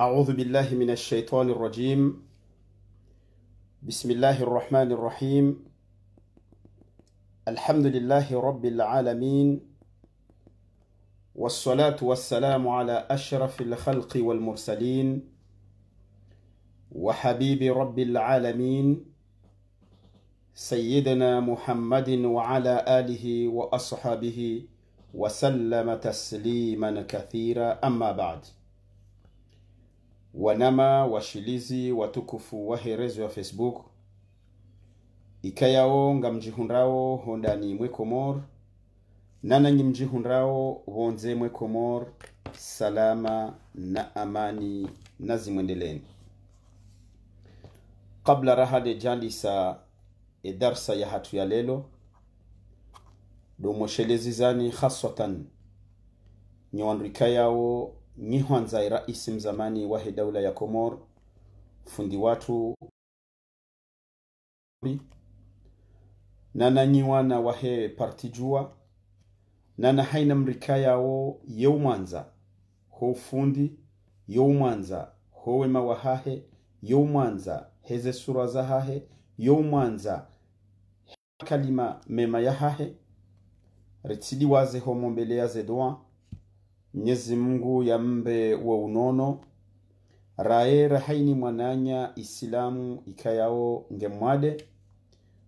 أعوذ بالله من الشيطان الرجيم بسم الله الرحمن الرحيم الحمد لله رب العالمين والصلاة والسلام على أشرف الخلق والمرسلين وحبيب رب العالمين سيدنا محمد وعلى آله وأصحابه وسلم تسليما كثيرا أما بعد wanama washilizi watukufu waherezi wa facebook ikayao nga mjihundrawo hondani mwekomor nananyi mjihundrawo wonze mwekomor salama na amani nazimwendeleni kabla rahade jalisa e darsa ya hatu ya lelo domoshelezizani haswatan nyawandu ikayawo Nyihanza rais mzamani wahe daula ya Komor, fundi watu nana nyiwana wahe parti jua nana haina mrika yawo yeumwanza ho fundi yeumwanza howema wahahe yeumwanza heze sura hahe yeumwanza kalima mema yahahe ritsidi waze mbele ya doan mnyezi mungu yambe wa unono rae rahaini mwananya isilamu ikayao ngemwade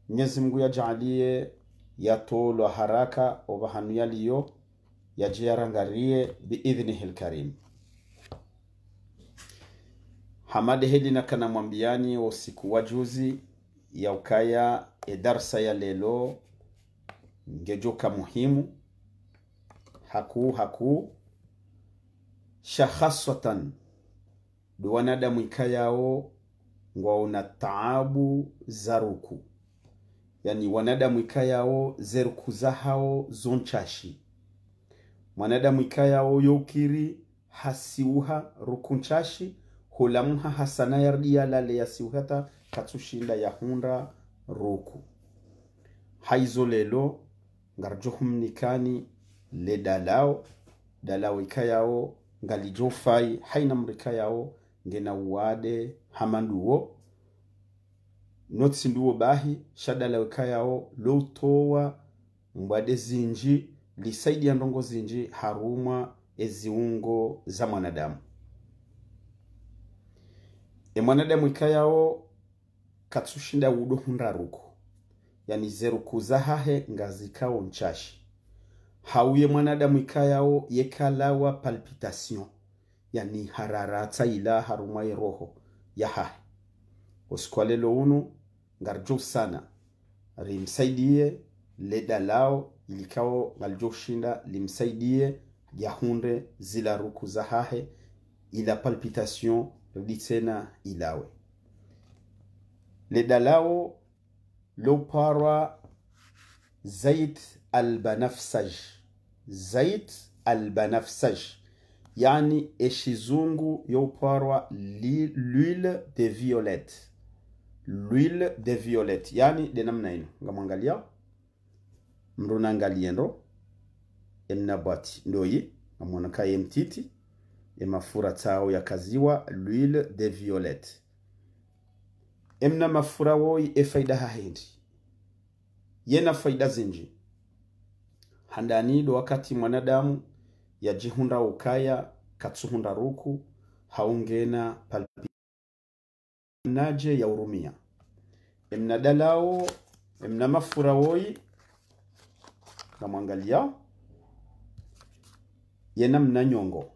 mnyezi mungu yajaaliye yatolwa haraka oba yaliyo yaje yarangariye biidhnihi lkarimu hamade heli mwambiani wa usiku wa juzi yaukaya edarsa ya lelo ngejoka muhimu hakuu hakuu shakhaswatan ndi wanadamu ika yawo ngwaona taabu zaruku yani wanadamu ika zeruku zeruku zahawo zonchashi mwanadamu ika yawo yokiri hasiuha rukunchashi hulamuha hasana yardiyalale yasiuhata katsushinda yahunda ruku haizo lelo ngarjohumnikani le dalao dalao ngalijo haina mrika yao ngena uwade hamanduo notsinduo bahi shadala weka yao loutowa mbwade zinji lisaidia ndongo zinji harumwa eziungo za mwanadamu emwanadamu ika yao katsushinda wudo hunraruko yani zerukuza hahe ngazikao nchashi hauye mwanadamu ikayao yekalawa palpitation yani hararatsa ila haruma yeroho yahahe usikwalelo unu ngarjuu sana rimsaidie leda lao ilikao ngaljokushinda limsaidiye yahunde zila ruku za hahe ila palpitation riditsena ilawe leda lao loparwa zait albanafsaj zait albanafsaj yani eshizungu yopwarwa l'huile de violette l'huile de violette yani de namna ino ngamwangalia mrunaangalie ndo emnabwati ndoyi ngamwonaka yemtiti emafura tsao yakaziwa l'huile de violette emna mafura woyi efaida hahendi yena faida zinji handanido wakati mwanadamu yajihunda ukaya katsuhunda ruku haungena palpi naje ya urumia emna dalao emna mafurawoyi namwangalia yena mna nyongo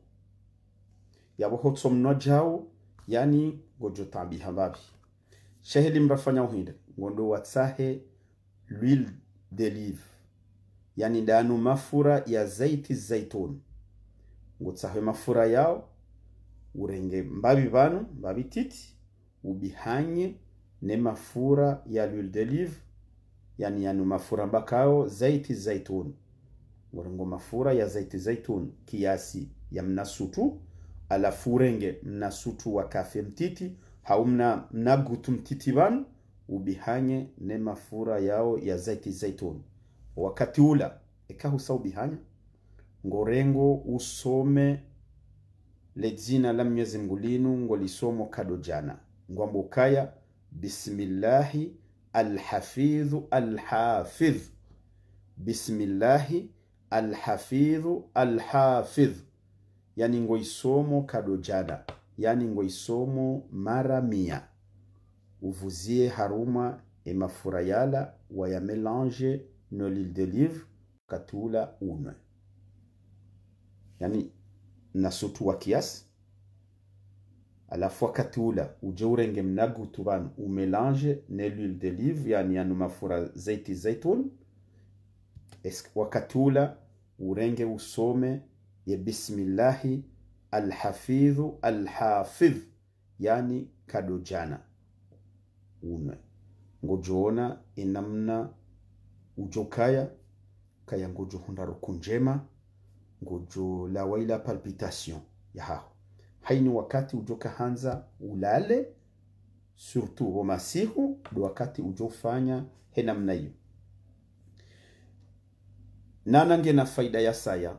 yabohotso mno jau yani gojotabiha babi sheheli mrafanya uhinde ngondo watsahe l'huile d'olive yani danu mafura ya zaiti zaituni ngutsahwe mafura yao urenge mbabi banu mbabi titi ubihanye ne mafura ya l'huile d'olive yani yanu mafura mbakao zaiti zaituni urengo mafura ya zaiti zaituni kiasi ya mnasutu alafu urenge mnasutu wa kafe mtiti hau mna mnagutu mtiti banu ubihanye ne mafura yao ya zaiti zaituni wakati ula ekahusa ubihanya ngorengo usome lezina la mnyezi mgulinu ngo ngolisomo kado jana ngwambukaya bismillahi alhafidhu alhafidh bismillahi alhafidhu alhafidh yani ngoisomo kado jana yani isomo mara mia uvuzie haruma emafurayala wayamelange de Livre, katula unwe. Yani nasutua kiasi, alafu katula uje urenge mnagu tuban umelange nelule d'olive, yani yanu mafura zaiti zaitun, wakatula urenge usome ya bismillahi alhafidhu alhafidh, yani kadojana unwe ngojoona inamna ujokaya kaya ngojo ruku njema ngojo la waila palpitation hao haini wakati ujoka hanza ulale surtout wamasihu ndo wakati ujofanya henamna hiyo nanange na faida ya saya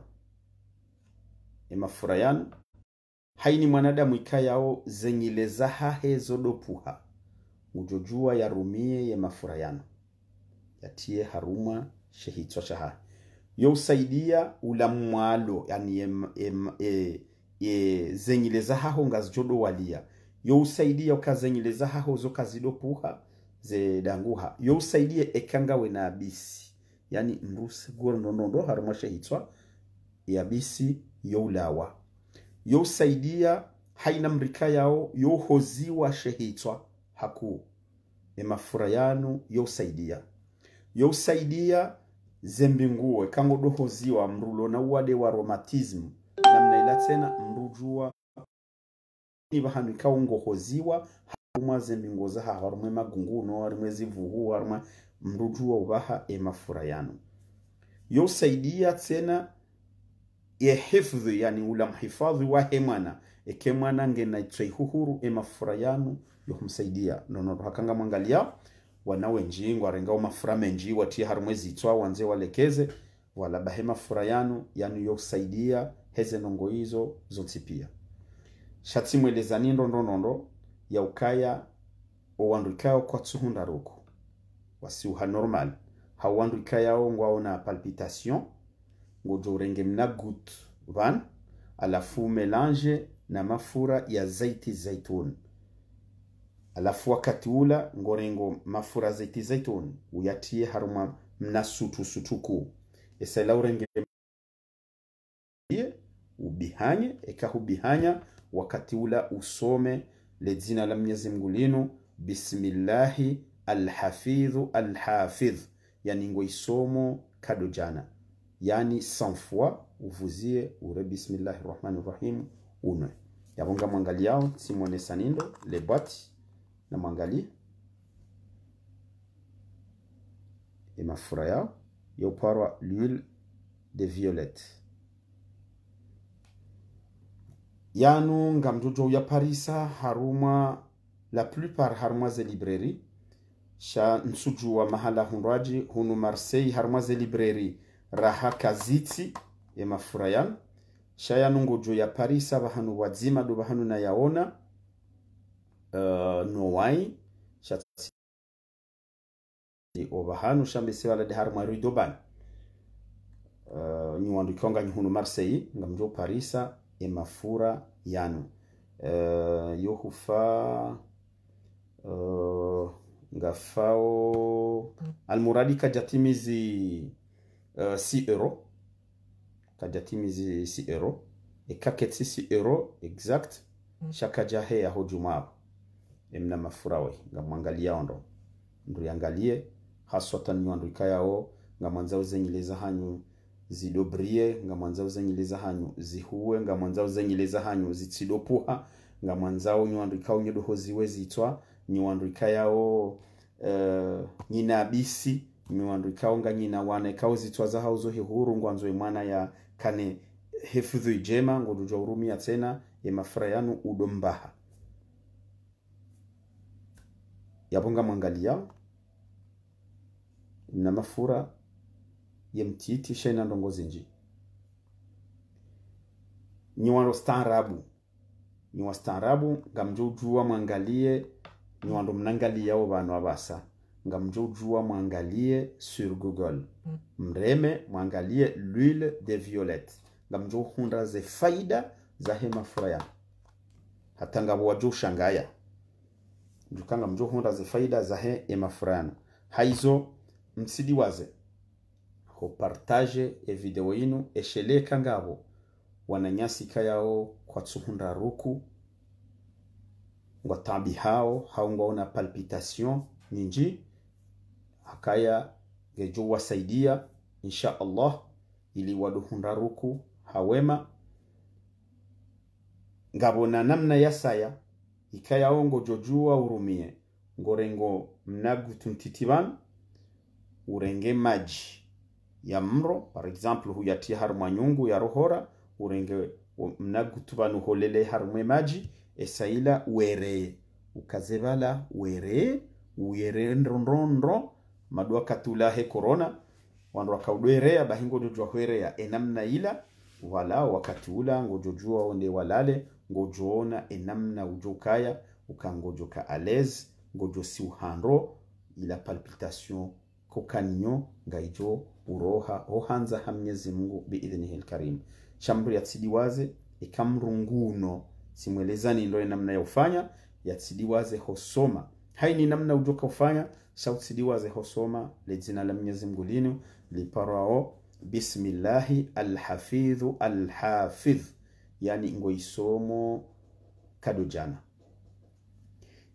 emafurayana haini mwanadamu ikayao zenyilezaha hezodopuha ngujojua yarumie yemafurayana yatie haruma shehitswa shaha yousaidia ulamwalo yani em, em, e, e, zenyileza haho ngazijodowalia yousaidia ukazenyileza haho zokazidopuha zedanguha yousaidia ekangawe na abisi yani mruse gore haruma shehitswa yabisi youlawa yousaidia haina mrika yao yohoziwa shehitswa haku yanu yousaidia yousaidia zembinguwe kango dohoziwa mrulo na uwade wa romatism namna ila tena mrujua ni bahanu ikawo ngohoziwa harumwa zembinguo zahaho harumwe magunguno harumwe zivuhu harumwe mrujua ubaha emafurayano yousaidia tena ehifdhi yani ula mhifadhi wahe mwana eke mwana ngena tsaihuhuru emafurayano yohumsaidia nonoto hakanga mwangalia wanawe njingo arengao mafura menji wati harumwe itswa wanze walekeze wala bahema fura yanu yanu yokusaidia heze nongo izo zotsipia shatsimweleza ni ndondonondo ya ukaya owandu kwa tsuhunda ruku wasiuha normal hawandu ngwao na palpitation ngojo urenge mna gut van alafu melange na mafura ya zaiti zaituni alafu wakati ula ngorengo mafura zaiti zaitun uyatie haruma mna sutu sutuku esela urenge ubihanye ekahubihanya wakati ula usome lezina la mnyezi mungu linu bismillahi alhafidhu alhafidh yani ngo isomo kado jana yani sans fois uvuzie ure bismillahi rahmani rahim unwe yavonga mwangaliao simone sanindo le na et ma yao yo parwa l'huile de violette yanu ngam jojow ya parisa haruma la plupart haruma ze librairie sha wa mahala hunrwaji hunu marseille haruma ze librairie raha kazitsi ya mafura sha yanu ngojo ya parisa bahanu wadzima do bahanu na yaona Eh, nowai shatsi oba hanu shambisi wala de harma ruido ban uh, eh, nyiwandu kyonga nyihunu marseille ngamjo parisa emafura yanu uh, eh, yohufa uh, ngafao almuradi kajatimizi uh, si euro kajatimizi si euro ekaketsi si euro exact mm. shakajahe yaho emna mafurawe ngamwangalia ondo nduriangalie haswatan nyu andukayao ngamwanzao zenyileza hanyu zidobrie ngamwanzao zenyileza hanyu zihuwe ngamwanzao zenyileza hanyu zitsidopuha ngamwanzao nyu andukao nyedoho ziwe zitwa nyu andukayao uh, eh, nyina abisi miwandukao nganyina wanekao zitwa za hauzo hihuru ngwanzo emwana ya kane hefudhu ijema ngudujwa urumia tena emafura yanu udombaha yabonga mangalia na mafura ya mtiti shena ndongo zinji ni wa starabu ni starabu ngamjujua mwangalie ni wando wa vanu abasa ngamjujua mwangalie sur google mreme mwangalie l'huile de violette ngamjuhunda ze faida za hema ya hata ngavo shangaya mjukanga mjuhundaze faida zahe emafurana haizo msidiwaze hopartaje evideo inu esheleka ngabo wananyasika yao kwa tsuhunda ruku ngwatambi hao haungwaona palpitation ninji hakaya geju wasaidia insha allah ili waduhunda ruku hawema ngabo na namna ya saya ikayawo ngo jojua urumie ngorengo mnagutmtitivan urenge maji ya mro par example huyatia harumwa nyungu ya rohora urenge mnagutuvan uholele harumwe maji esaila uereye ukazevala uereye uyere nronronro madu akatulahe korona wandu wakaudwerea bahingo jojwa hwerea enamna ila wala wakati ula jojua onde walale ngojoona enamna ujokaya ukangojoka a l'aise ngojosi uhanro ila palpitation kokaninyo ngaijo uroha hohanza ha mnyezi mungu biidhnihi lkarim shambri yatsidiwaze ikamrunguno e simwelezani ndo e namna ya ufanya yatsidiwaze hosoma haini namna ujoka ufanya shautsidiwaze hosoma lejina la mnyezi mungu linu liparao bismillahi alhafidhu alhafidhu yani isomo kadujana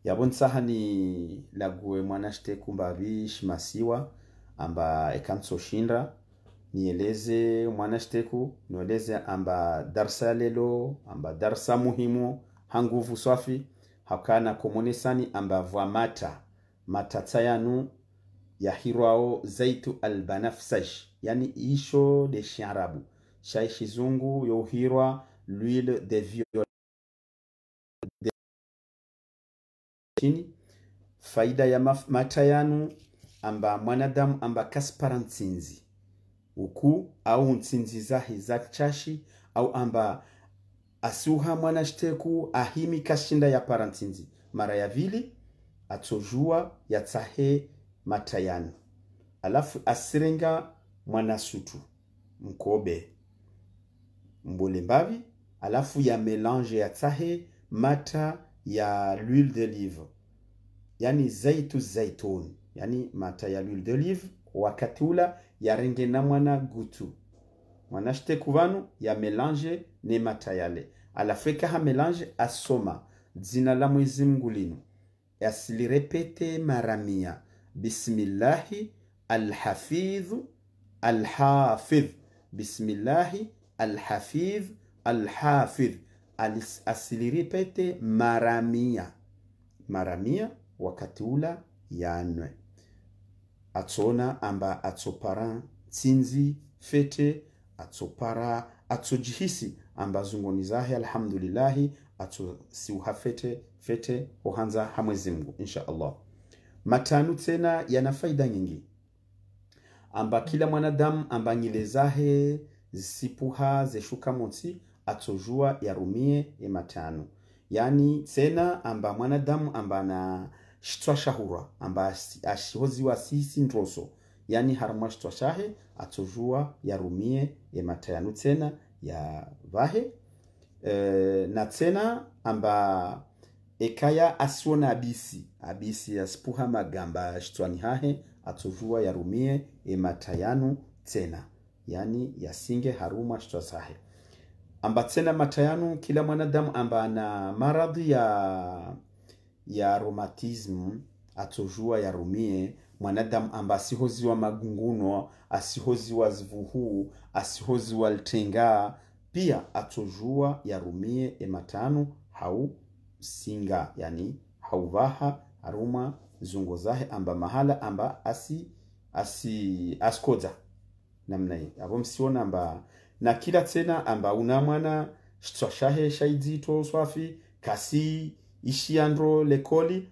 yabo nsahani lague mwanashte kumba masiwa amba ekantsoshinda nieleze mwanashiteku nieleze amba darsa lelo amba darsa muhimu hanguvu swafi hakana komonesani amba vwa mata matatsa yanu yahirwao zaitu albanafsash yani isho de shiarabu shai shizungu yohirwa l'huile des violettes Faida ya macha yanu amba mwanadamu amba kaspara ntsinzi uku au ntsinzi zahi za chashi au amba asiuha mwana shiteku ahimi kashinda ya para mara ya vili atsojua yatsahe matayanu alafu asirenga mwanasutu mkobe mbole mbavi alafu ya melange ya tsahe mata ya l'huile d'olive yani zaitu zaitun yani mata ya l'huile d'olive wakati ula na mwana gutu mwanashite kuvanu ya melange ne mata yale alafu ekaha melange asoma dzina la mwezi mngu lino asilirepete maramia mia bismillahi alhafidhu alhafidh bismillahi Alhafidh asiliripete maramia maramia wakati ula yanwe atsona amba atsopara tsinzi fete atsopara atsojihisi amba zungonizahe alhamdulillahi atsosiuhafete fete hohanza ha mwezi mngu insha allah matanu tena yana faida nyingi amba kila mwanadamu amba nyilezahe zisipuha zeshuka motsi atsojua yarumie ematano yani sena amba mwanadamu amba na shitwa shahura amba ashihoziwa sisi ndroso yani harumwa shitwa shahe atsojua ya ematano e tena ya vahe e, na tena amba ekaya asiona abisi abisi asipuha magamba shitwani hahe atsojua yarumie ematayanu tena yani yasinge haruma shitwa sahe ambatsena matayanu kila mwanadamu amba na maradhi ya ya romatisme atojua yarumie mwanadamu amba asihoziwa magunguno asihoziwa zivuhuu asihoziwa ltenga pia atojua yarumie ematanu hau singa yani hauvaha aruma zungo zahe amba mahala amba asi asi asikoja namna hii avo msiona amba na kila tsena amba una mwana twashahesha idzito swafi kasi ishiyandro lekoli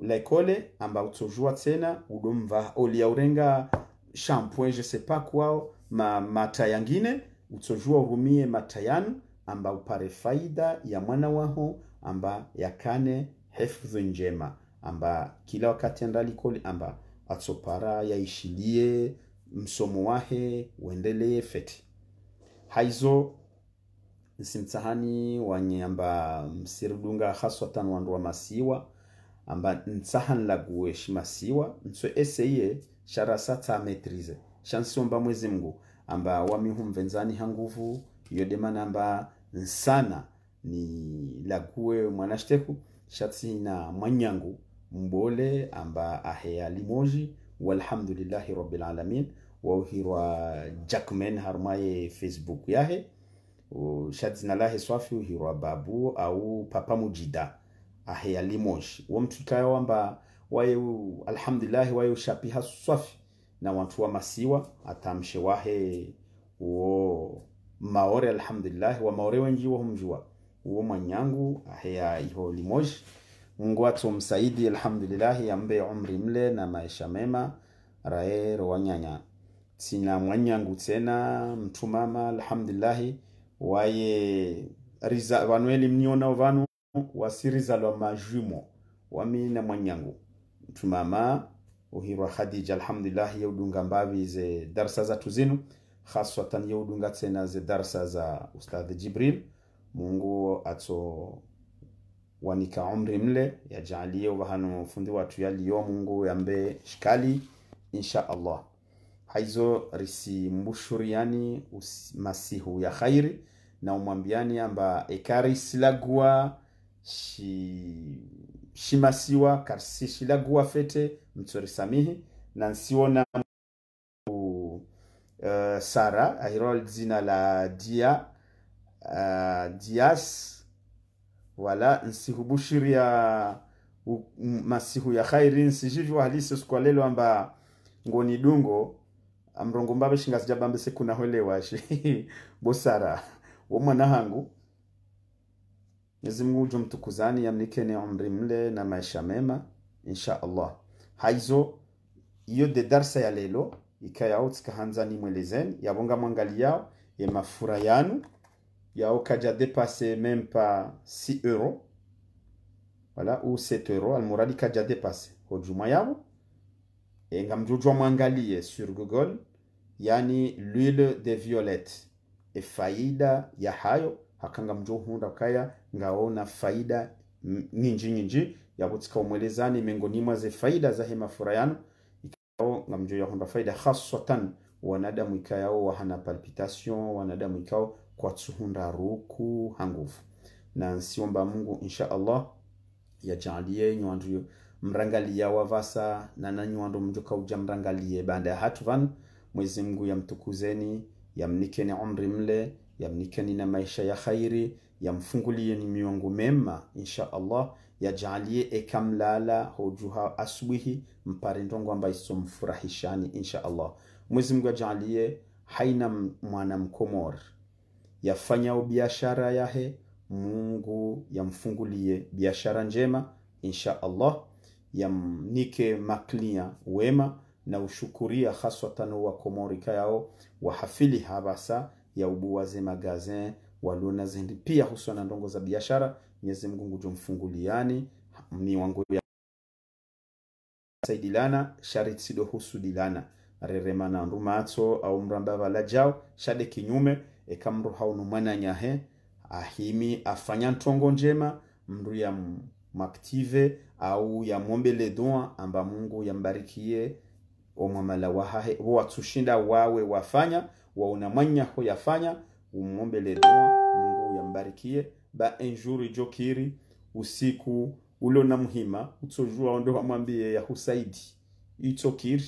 lekole amba utojua tsena udomva olia urenga shampoing je sais pas quoi ma mata yangine utojua urumie mata yanu amba upare faida ya mwana waho amba yakane hefdhu njema amba kila wakati andalikoli amba atsopara yaishilie msomo wahe uendelee feti haizo nsimtsahani wanyamba msiridunga haswatan wandu wa masiwa amba ntsahan shi masiwa nso eseye sharasa tsa metrize shansiomba mwezi mngu amba wamihumvenzani hanguvu nguvu yodemana amba nsana ni laguwe mwanashteku shatsina mwanyangu mbole amba aheya limoji walhamdulillahi rabbil alamin wauhirwa jackman harumaye facebook yahe shadzina lahe swafi uhirwa babu au papa mujida ahe yalimoshi wo mtu ikaya wamba waye alhamdulillahi waye ushapiha swafi na wantu wa masiwa atamshe wahe wo maore alhamdulillahi wa maore wenji wo humjua uwo mwanyangu aheya iho limoji mungu msaidi alhamdulillahi ambe umri mle na maisha mema rae rowanyanya sina mwanya wangu tena mtu mama alhamdulillahi waye riza vanu elimniona vanu wasirizalwa majumo wami na mwanyangu mtu mama uhirwa khadija alhamdulillahi yeudunga mbavi ze darsa za tuzinu haswatan yeudunga tena ze darsa za ustadhi jibril mungu atso wanika umri mle yajaaliye uvahanu fundi watu yaliyo mungu yambe shikali insha allah haizo risimbushuriani masihu ya khairi na umwambiani amba ekarisilagua shi, shimasiwa shilagua fete samihi na nsiwona uh, eh, sara ahirol zina la dia uh, dias wala nsihubushiria masihu ya khairi nsijivyo halisi sikwa lelo amba ngoni dungo mrongo mbabe shingazi jabambe sekunahwelewashe bosara wo mwana hangu Mwenyezi Mungu jumtukuzani ne umri mle na maisha mema insha Allah. Haizo iyo de darsa ya lelo ikayao tsikahanzani mwelezeni yabonga mwangali yao ya mafura yanu yao kaja depase même pas 6 euro wala u 7 euro almuradi kaja depase hojuma yao engamjujwa mwangalie sur Google yani l'huile de violette e faida ya hayo hakanga mjohunda kaya ngaona faida nyinji nyinji yakutsika umwelezani miongoni mwa ze faida za zahe mafurayano ikao ngamjo hunda faida khaswatan wanadamu ikayao wahana palpitation wanadamu ikao kwa tsuhunda ruku hangufu na nsiomba mungu insha allah ya yajalie nywandu mrangalia wavasa na nanywandu mjuka uja mrangalie banda hatu vanu Mwenyezi Mungu yamtukuzeni, yamnikeni umri mle, yamnikeni na maisha ya khairi, yamfungulieni miongo mema insha Allah, yajalie ekamlala hojuha asbuhi mpare ndongo ambayo isomfurahishani insha Allah. Mwenyezi Mungu ajalie haina mwana mkomor yafanyao biashara yahe, Mungu yamfungulie biashara njema insha Allah, yamnike maklia wema na ushukuria haswa tano wa komorika yao wa hafili habasa ya ubuwaze magazin waluna zindi pia huswa na ndongo za biashara Mwenyezi Mungu ngujomfunguliani wangu ya saidilana sharit sido husu husudilana rerema na ndumatso au mramba vala jao shade kinyume eka mru haunu mwana nyahe ahimi afanya ntongo njema mru ya maktive au ya mwombe ledon amba Mungu ya mbarikie omwamala wahahe huwatsushinda wawe wafanya waunamwanya huyafanya umwombele doa mungu yambarikie ba enjuri jokiri usiku ulo na muhima utsojua ndo wamwambie yahusaidi itsokiri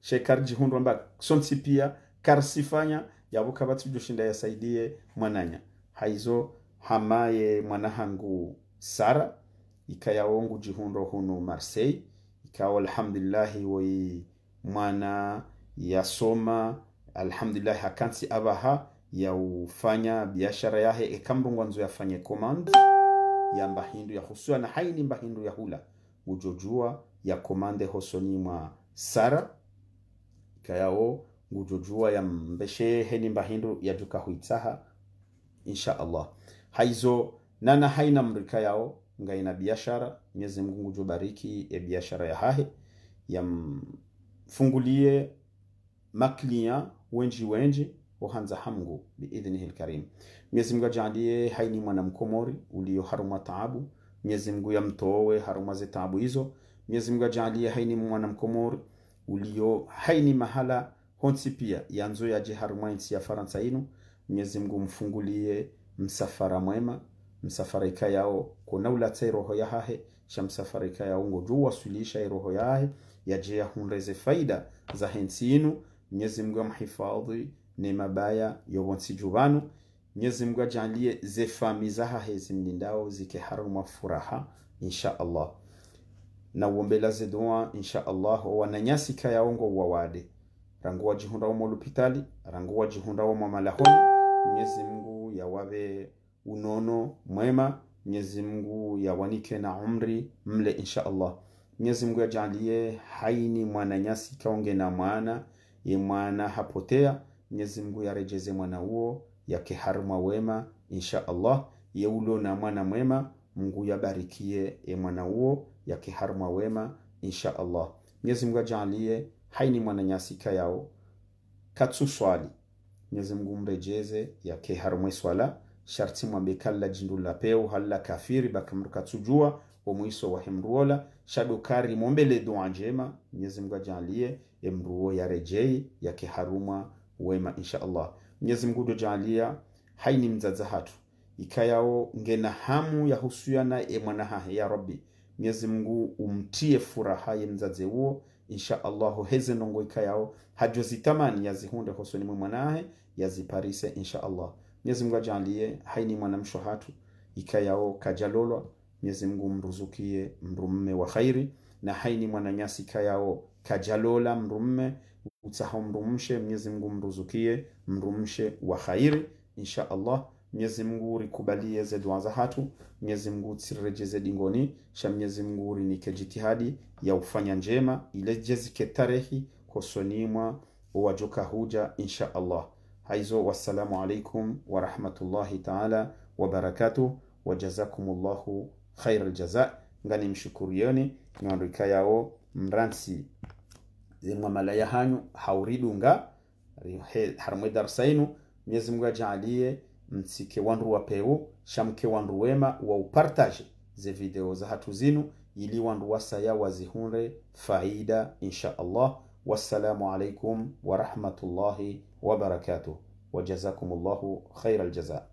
shekarjihundu amba sonsipia karsifanya yabuka batsijoshinda yasaidie mwananya haizo hamaye mwanahangu sara ikayaongu jihundo hunu marseille ikawa alhamdulillahi woi mwana yasoma alhamdulillah hakansi abaha yaufanya biashara yahe ekamrungwa nzo yafanye command ya mbahindu ya husua na haini mbahindu ya hula ngujojua ya komande hosoni mwa sara kayao ngujojua ya mbesheheni mbahindu yajuka huitsaha insha allah haizo nana haina mrika yao ngaina biashara mwenyezi mungu ngujubariki e biashara ya hahe ya m fungulie maklia wenji wenji wahanza hamgu biidhnihi lkarim. Mwenyezi Mungu ajalie haini mwana mkomori ulio haruma taabu. Mwenyezi Mungu yamtoe haruma ze taabu hizo. Mwenyezi Mungu ajalie haini mwana mkomori ulio haini mahala honsi pia yanzo yaje haruma insi ya Faransa inu. Mwenyezi Mungu mfungulie msafara mwema msafara ikayao kona ulatsai roho yahahe sha msafara ikayao ngo juu wasulisha roho yahahe yaje yahunreze faida za hensi yinu Mwenyezi Mungu amhifadhi ne mabaya yobonsi jubanu Mwenyezi Mungu ajalie zefami zaha hezi mlindao zike haruma furaha insha Allah na uombelaze dua insha Allah wananyasika yaongo wawade rangu wajihunda wa molupitali rangu wajihunda wa mamalahoni Mwenyezi Mungu yawabe unono mwema Mwenyezi Mungu yawanike na umri mle insha Allah Mwenyezi Mungu ajalie haini mwananyasi kaonge na mwana ye mwana hapotea. Mwenyezi Mungu yarejeze mwana huo yake haruma wema insha Allah ye ulo na mwana mwema. Mungu yabarikie ye mwana huo yake haruma wema insha Allah. Mwenyezi Mungu ajalie haini kayao katsu katsuswali. Mwenyezi Mungu mrejeze yake harumwe swala sharti mwambe kalla jindulla peo halla kafiri bakamruka tsujua omwiso wahemruola shado kari mombele dua njema mwenyezi mungu ajalie emruo ya yakeharumwa wema insha allah mwenyezi mungu dojalia haini mzaza hatu ikayao ngena hamu ya husuyana e mwanahahe ya rabbi mwenyezi mungu umtie furaha ye mzaze uo insha allah heze nongo ikayao hajo zitamani yazihunde hosoni mwe mwanahe yaziparise insha allah Mwenyezi Mungu ajalie haini mwanamsho hatu ikayao kajalolwa Mwenyezi Mungu mruzukie mrumme wa khairi na haini mwananyasi kayao kajalola mrumme utsaha mrumshe Mwenyezi Mungu mruzukie mrumshe wa khairi insha Allah Mwenyezi Mungu rikubalie ze dua za hatu Mwenyezi Mungu tsirejeze dingoni sha Mwenyezi Mungu rinike jitihadi ya ufanya njema ile jezike tarehi kosonimwa wajoka huja insha Allah haizo. Wassalamu alaikum warahmatullahi taala wabarakatuh, wajazakumullahu khair jaza. Ngani mshukurioni niwandika yao mransi mwamala ya hanyu hauridunga harmwe darsainu Mwenyezi Mungu ajalie msike wandu wapeu shamke wandu wema wa upartage ze video za hatu zinu ili wandu wasaya wazihunre faida insha Allah. Wassalamu alaikum warahmatullahi وبركاته وجزاكم الله خير الجزاء